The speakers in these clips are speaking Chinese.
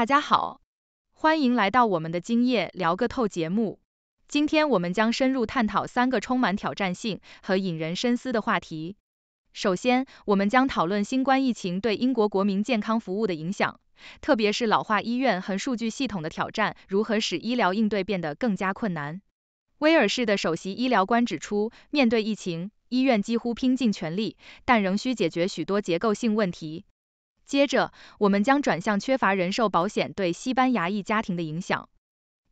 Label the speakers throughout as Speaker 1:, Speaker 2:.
Speaker 1: 大家好，欢迎来到我们的今夜聊个透节目。今天我们将深入探讨三个充满挑战性和引人深思的话题。首先，我们将讨论新冠疫情对英国国民健康服务的影响，特别是老化医院和数据系统的挑战如何使医疗应对变得更加困难。威尔士的首席医疗官指出，面对疫情，医院几乎拼尽全力，但仍需解决许多结构性问题。接着，我们将转向缺乏人寿保险对西班牙裔家庭的影响。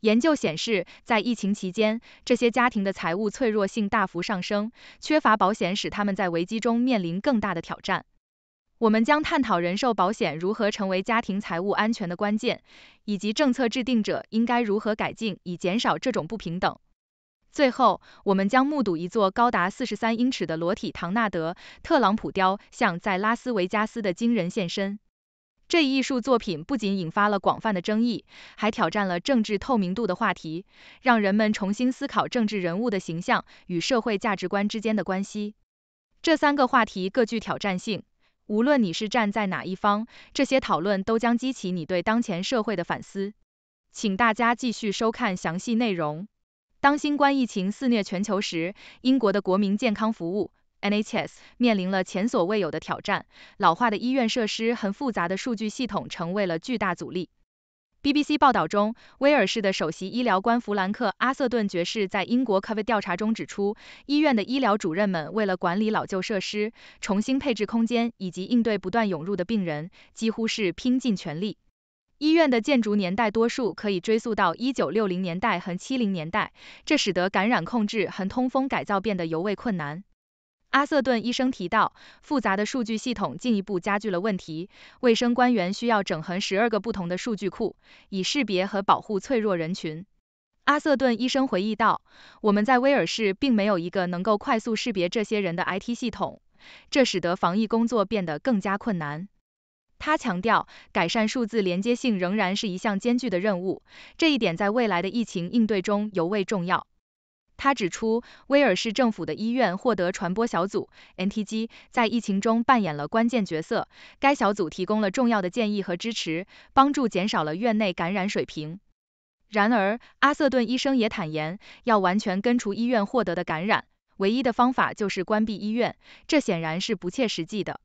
Speaker 1: 研究显示，在疫情期间，这些家庭的财务脆弱性大幅上升，缺乏保险使他们在危机中面临更大的挑战。我们将探讨人寿保险如何成为家庭财务安全的关键，以及政策制定者应该如何改进以减少这种不平等。最后，我们将目睹一座高达四十三英尺的裸体唐纳德·特朗普雕像在拉斯维加斯的惊人现身。这一艺术作品不仅引发了广泛的争议，还挑战了政治透明度的话题，让人们重新思考政治人物的形象与社会价值观之间的关系。这三个话题各具挑战性，无论你是站在哪一方，这些讨论都将激起你对当前社会的反思。请大家继续收看详细内容。当新冠疫情肆虐全球时，英国的国民健康服务 NHS 面临了前所未有的挑战。老化的医院设施和复杂的数据系统成为了巨大阻力。BBC 报道中，威尔士的首席医疗官弗兰克·阿瑟顿爵士在英国 Covid 调查中指出，医院的医疗主任们为了管理老旧设施、重新配置空间以及应对不断涌入的病人，几乎是拼尽全力。医院的建筑年代多数可以追溯到1960年代和70年代，这使得感染控制和通风改造变得尤为困难。阿瑟顿医生提到，复杂的数据系统进一步加剧了问题。卫生官员需要整合12个不同的数据库，以识别和保护脆弱人群。阿瑟顿医生回忆道：“我们在威尔士并没有一个能够快速识别这些人的 IT 系统，这使得防疫工作变得更加困难。”他强调，改善数字连接性仍然是一项艰巨的任务，这一点在未来的疫情应对中尤为重要。他指出，威尔士政府的医院获得传播小组 （NTG） 在疫情中扮演了关键角色，该小组提供了重要的建议和支持，帮助减少了院内感染水平。然而，阿瑟顿医生也坦言，要完全根除医院获得的感染，唯一的方法就是关闭医院，这显然是不切实际的。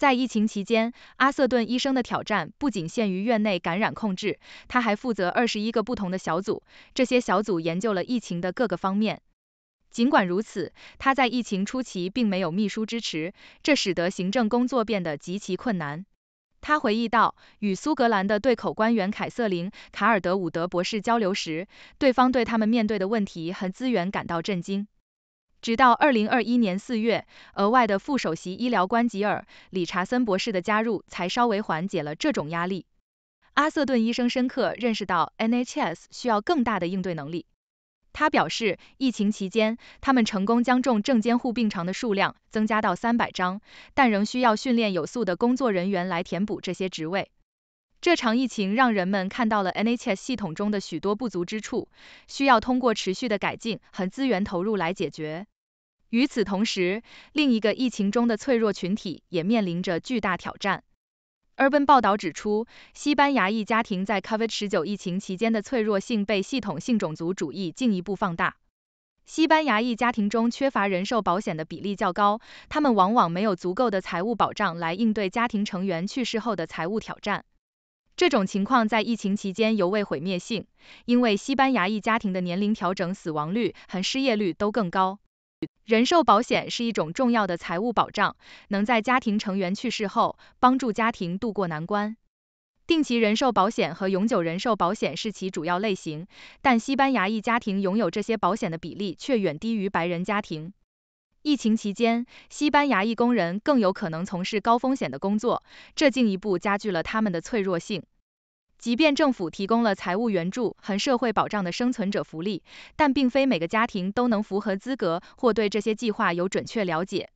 Speaker 1: 在疫情期间，阿瑟顿医生的挑战不仅限于院内感染控制，他还负责二十一个不同的小组，这些小组研究了疫情的各个方面。尽管如此，他在疫情初期并没有秘书支持，这使得行政工作变得极其困难。他回忆道，与苏格兰的对口官员凯瑟琳·卡尔德伍德博士交流时，对方对他们面对的问题和资源感到震惊。直到2021年4月，额外的副首席医疗官吉尔·理查森博士的加入，才稍微缓解了这种压力。阿瑟顿医生深刻认识到 NHS 需要更大的应对能力。他表示，疫情期间，他们成功将重症监护病床的数量增加到300张，但仍需要训练有素的工作人员来填补这些职位。这场疫情让人们看到了 NHS 系统中的许多不足之处，需要通过持续的改进和资源投入来解决。与此同时，另一个疫情中的脆弱群体也面临着巨大挑战。《u r b a n 报道指出，西班牙裔家庭在 COVID 持久疫情期间的脆弱性被系统性种族主义进一步放大。西班牙裔家庭中缺乏人寿保险的比例较高，他们往往没有足够的财务保障来应对家庭成员去世后的财务挑战。这种情况在疫情期间尤为毁灭性，因为西班牙裔家庭的年龄调整死亡率和失业率都更高。人寿保险是一种重要的财务保障，能在家庭成员去世后帮助家庭度过难关。定期人寿保险和永久人寿保险是其主要类型，但西班牙裔家庭拥有这些保险的比例却远低于白人家庭。疫情期间，西班牙裔工人更有可能从事高风险的工作，这进一步加剧了他们的脆弱性。即便政府提供了财务援助和社会保障的生存者福利，但并非每个家庭都能符合资格或对这些计划有准确了解。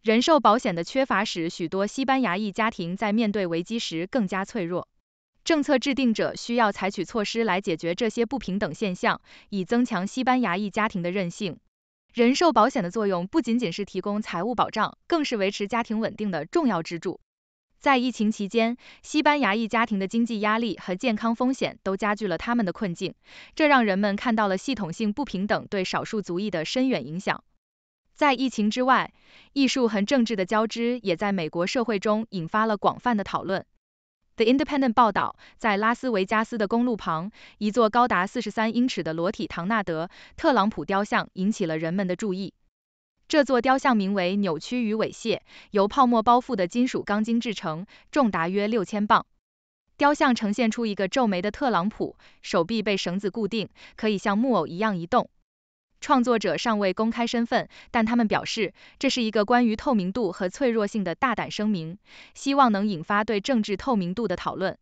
Speaker 1: 人寿保险的缺乏使许多西班牙裔家庭在面对危机时更加脆弱。政策制定者需要采取措施来解决这些不平等现象，以增强西班牙裔家庭的韧性。人寿保险的作用不仅仅是提供财务保障，更是维持家庭稳定的重要支柱。在疫情期间，西班牙裔家庭的经济压力和健康风险都加剧了他们的困境，这让人们看到了系统性不平等对少数族裔的深远影响。在疫情之外，艺术和政治的交织也在美国社会中引发了广泛的讨论。《The Independent》报道，在拉斯维加斯的公路旁，一座高达四十三英尺的裸体唐纳德·特朗普雕像引起了人们的注意。这座雕像名为“扭曲与猥亵”，由泡沫包覆的金属钢筋制成，重达约六千磅。雕像呈现出一个皱眉的特朗普，手臂被绳子固定，可以像木偶一样移动。创作者尚未公开身份，但他们表示，这是一个关于透明度和脆弱性的大胆声明，希望能引发对政治透明度的讨论。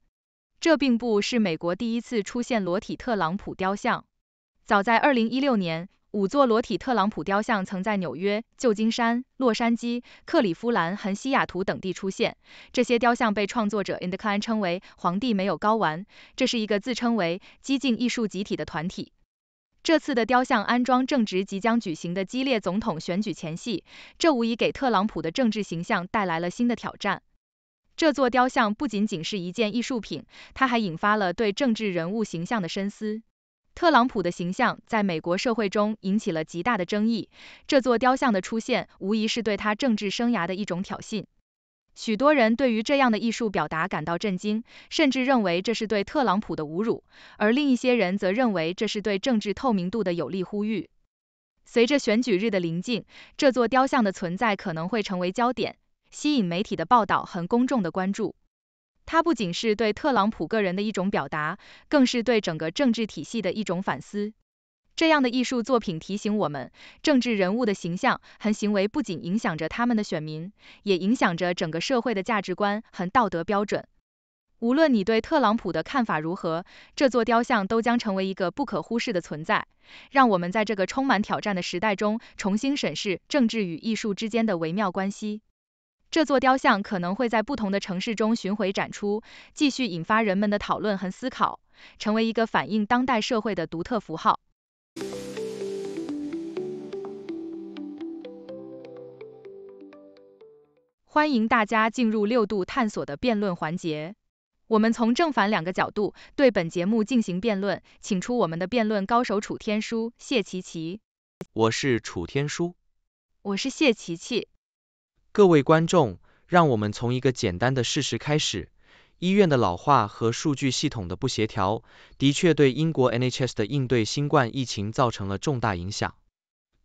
Speaker 1: 这并不是美国第一次出现裸体特朗普雕像，早在2016年。五座裸体特朗普雕像曾在纽约、旧金山、洛杉矶、克里夫兰和西雅图等地出现。这些雕像被创作者 In the Can 称为“皇帝没有睾丸”，这是一个自称为激进艺术集体的团体。这次的雕像安装正值即将举行的激烈总统选举前夕，这无疑给特朗普的政治形象带来了新的挑战。这座雕像不仅仅是一件艺术品，它还引发了对政治人物形象的深思。特朗普的形象在美国社会中引起了极大的争议。这座雕像的出现无疑是对他政治生涯的一种挑衅。许多人对于这样的艺术表达感到震惊，甚至认为这是对特朗普的侮辱；而另一些人则认为这是对政治透明度的有力呼吁。随着选举日的临近，这座雕像的存在可能会成为焦点，吸引媒体的报道和公众的关注。它不仅是对特朗普个人的一种表达，更是对整个政治体系的一种反思。这样的艺术作品提醒我们，政治人物的形象和行为不仅影响着他们的选民，也影响着整个社会的价值观和道德标准。无论你对特朗普的看法如何，这座雕像都将成为一个不可忽视的存在，让我们在这个充满挑战的时代中重新审视政治与艺术之间的微妙关系。这座雕像可能会在不同的城市中巡回展出，继续引发人们的讨论和思考，成为一个反映当代社会的独特符号。欢迎大家进入六度探索的辩论环节，我们从正反两个角度对本节目进行辩论，请出我们的辩论高手楚天舒、谢琪琪。
Speaker 2: 我是楚天舒。
Speaker 1: 我是谢琪琪。
Speaker 2: 各位观众，让我们从一个简单的事实开始：医院的老化和数据系统的不协调，的确对英国 NHS 的应对新冠疫情造成了重大影响。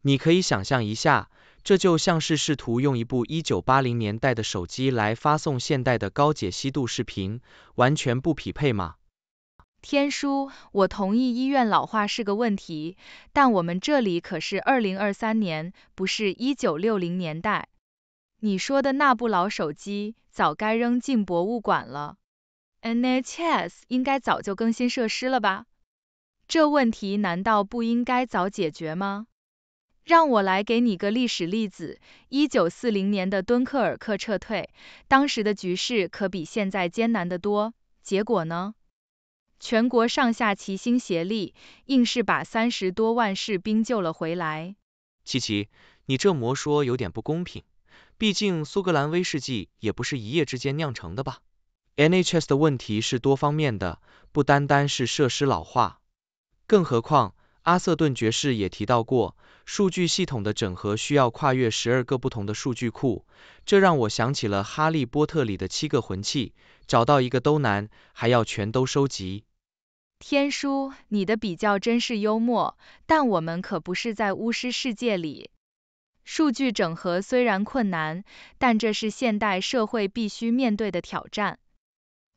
Speaker 2: 你可以想象一下，这就像是试图用一部1980年代的手机来发送现代的高解析度视频，完全不匹配吗？
Speaker 1: 天叔，我同意医院老化是个问题，但我们这里可是2023年，不是1960年代。你说的那部老手机，早该扔进博物馆了。NHS 应该早就更新设施了吧？这问题难道不应该早解决吗？让我来给你个历史例子，一九四零年的敦刻尔克撤退，当时的局势可比现在艰难得多。结果呢？全国上下齐心协力，硬是把三十多万士兵救了回来。
Speaker 2: 琪琪，你这么说有点不公平。毕竟苏格兰威士忌也不是一夜之间酿成的吧？NHS 的问题是多方面的，不单单是设施老化。更何况阿瑟顿爵士也提到过，数据系统的整合需要跨越十二个不同的数据库，这让我想起了《哈利波特》里的七个魂器，找到一个都难，还要全都收集。
Speaker 1: 天书，你的比较真是幽默，但我们可不是在巫师世界里。数据整合虽然困难，但这是现代社会必须面对的挑战。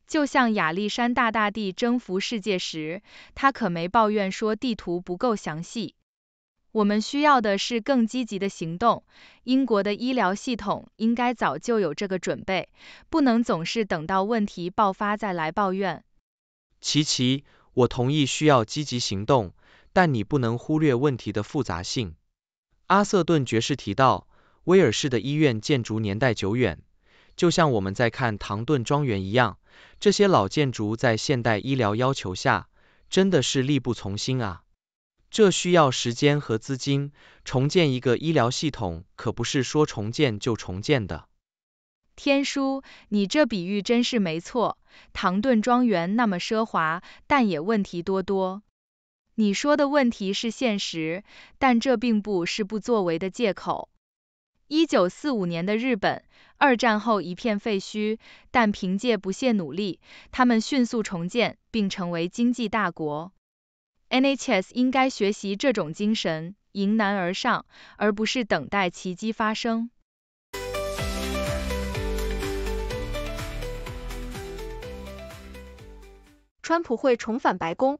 Speaker 1: 就像亚历山大大帝征服世界时，他可没抱怨说地图不够详细。我们需要的是更积极的行动。英国的医疗系统应该早就有这个准备，不能总是等到问题爆发再来抱怨。
Speaker 2: 琪琪，我同意需要积极行动，但你不能忽略问题的复杂性。阿瑟顿爵士提到，威尔士的医院建筑年代久远，就像我们在看唐顿庄园一样，这些老建筑在现代医疗要求下，真的是力不从心啊。这需要时间和资金，重建一个医疗系统可不是说重建就重建的。
Speaker 1: 天叔，你这比喻真是没错，唐顿庄园那么奢华，但也问题多多。你说的问题是现实，但这并不是不作为的借口。一九四五年的日本，二战后一片废墟，但凭借不懈努力，他们迅速重建并成为经济大国。NHS 应该学习这种精神，迎难而上，而不是等待奇迹发生。
Speaker 3: 川普会重返白宫。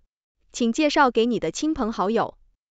Speaker 3: 请介绍给你的亲朋好友。